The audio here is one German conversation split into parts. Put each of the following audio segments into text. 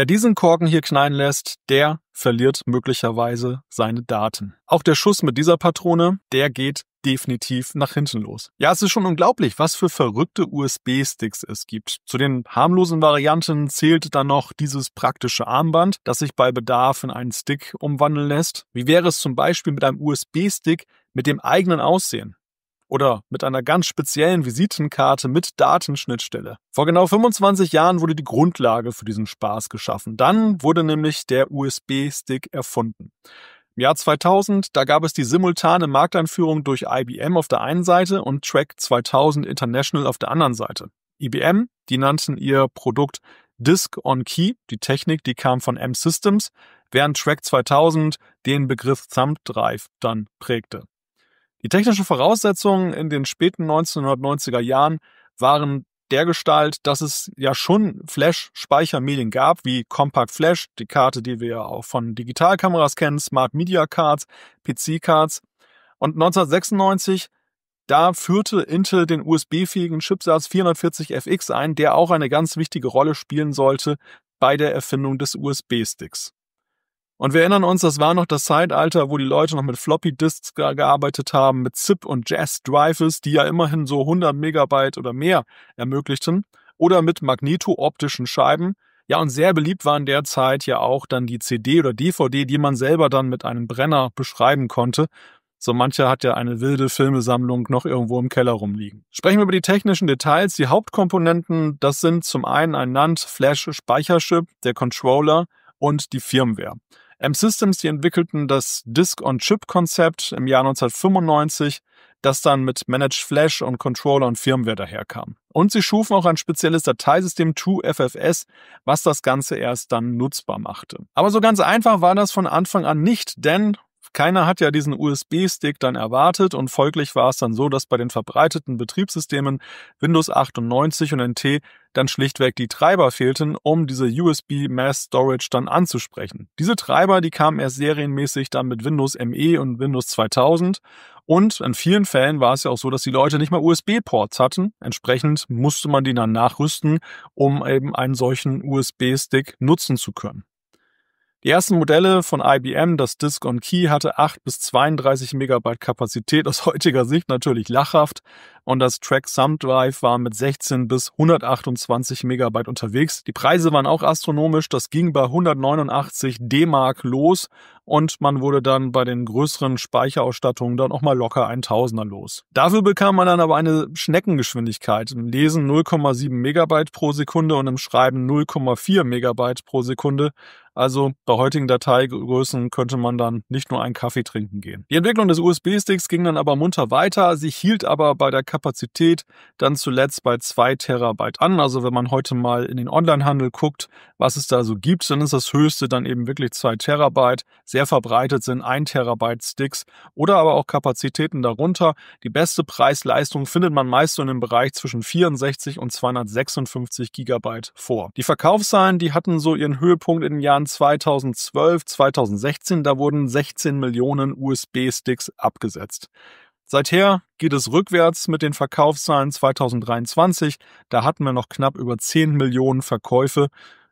Wer diesen Korken hier knallen lässt, der verliert möglicherweise seine Daten. Auch der Schuss mit dieser Patrone, der geht definitiv nach hinten los. Ja, es ist schon unglaublich, was für verrückte USB-Sticks es gibt. Zu den harmlosen Varianten zählt dann noch dieses praktische Armband, das sich bei Bedarf in einen Stick umwandeln lässt. Wie wäre es zum Beispiel mit einem USB-Stick mit dem eigenen Aussehen? oder mit einer ganz speziellen Visitenkarte mit Datenschnittstelle. Vor genau 25 Jahren wurde die Grundlage für diesen Spaß geschaffen. Dann wurde nämlich der USB-Stick erfunden. Im Jahr 2000, da gab es die simultane Markteinführung durch IBM auf der einen Seite und Track 2000 International auf der anderen Seite. IBM, die nannten ihr Produkt Disk on Key, die Technik, die kam von M-Systems, während Track 2000 den Begriff Thumb Drive dann prägte. Die technischen Voraussetzungen in den späten 1990er Jahren waren dergestalt, dass es ja schon Flash-Speichermedien gab, wie Compact Flash, die Karte, die wir ja auch von Digitalkameras kennen, Smart Media Cards, PC Cards. Und 1996, da führte Intel den USB-fähigen Chipsatz 440FX ein, der auch eine ganz wichtige Rolle spielen sollte bei der Erfindung des USB-Sticks. Und wir erinnern uns, das war noch das Zeitalter, wo die Leute noch mit Floppy Disks gearbeitet haben, mit ZIP und Jazz Drives, die ja immerhin so 100 Megabyte oder mehr ermöglichten, oder mit magneto-optischen Scheiben. Ja, und sehr beliebt waren derzeit ja auch dann die CD oder DVD, die man selber dann mit einem Brenner beschreiben konnte. So mancher hat ja eine wilde Filmesammlung noch irgendwo im Keller rumliegen. Sprechen wir über die technischen Details. Die Hauptkomponenten, das sind zum einen ein NAND-Flash-Speicherchip, der Controller und die Firmware. M-Systems, die entwickelten das Disk-on-Chip-Konzept im Jahr 1995, das dann mit Managed Flash und Controller und Firmware daherkam. Und sie schufen auch ein spezielles Dateisystem 2FFS, was das Ganze erst dann nutzbar machte. Aber so ganz einfach war das von Anfang an nicht, denn keiner hat ja diesen USB-Stick dann erwartet und folglich war es dann so, dass bei den verbreiteten Betriebssystemen Windows 98 und NT dann schlichtweg die Treiber fehlten, um diese USB Mass Storage dann anzusprechen. Diese Treiber, die kamen erst serienmäßig dann mit Windows ME und Windows 2000 und in vielen Fällen war es ja auch so, dass die Leute nicht mal USB-Ports hatten. Entsprechend musste man die dann nachrüsten, um eben einen solchen USB-Stick nutzen zu können. Die ersten Modelle von IBM, das Disk on Key, hatte 8 bis 32 Megabyte Kapazität, aus heutiger Sicht natürlich lachhaft, und das Track Sum Drive war mit 16 bis 128 Megabyte unterwegs. Die Preise waren auch astronomisch. Das ging bei 189 D-Mark los und man wurde dann bei den größeren Speicherausstattungen dann auch mal locker 1000er los. Dafür bekam man dann aber eine Schneckengeschwindigkeit. Im Lesen 0,7 Megabyte pro Sekunde und im Schreiben 0,4 Megabyte pro Sekunde. Also bei heutigen Dateigrößen könnte man dann nicht nur einen Kaffee trinken gehen. Die Entwicklung des USB-Sticks ging dann aber munter weiter. Sie hielt aber bei der Kapazität Kapazität dann zuletzt bei 2 Terabyte an. Also wenn man heute mal in den Onlinehandel guckt, was es da so gibt, dann ist das höchste dann eben wirklich 2 Terabyte. Sehr verbreitet sind 1 Terabyte Sticks oder aber auch Kapazitäten darunter. Die beste Preis-Leistung findet man meist so in dem Bereich zwischen 64 und 256 Gigabyte vor. Die Verkaufszahlen, die hatten so ihren Höhepunkt in den Jahren 2012, 2016. Da wurden 16 Millionen USB-Sticks abgesetzt. Seither geht es rückwärts mit den Verkaufszahlen 2023. Da hatten wir noch knapp über 10 Millionen Verkäufe.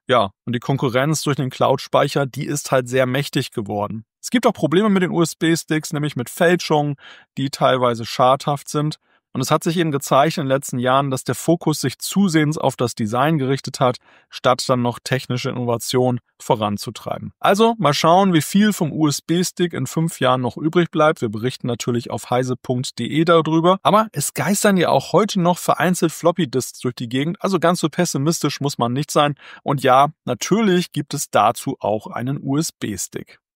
Ja, und die Konkurrenz durch den Cloud-Speicher, die ist halt sehr mächtig geworden. Es gibt auch Probleme mit den USB-Sticks, nämlich mit Fälschungen, die teilweise schadhaft sind. Und es hat sich eben gezeigt in den letzten Jahren, dass der Fokus sich zusehends auf das Design gerichtet hat, statt dann noch technische Innovation voranzutreiben. Also mal schauen, wie viel vom USB-Stick in fünf Jahren noch übrig bleibt. Wir berichten natürlich auf heise.de darüber. Aber es geistern ja auch heute noch vereinzelt Floppy-Disks durch die Gegend. Also ganz so pessimistisch muss man nicht sein. Und ja, natürlich gibt es dazu auch einen USB-Stick.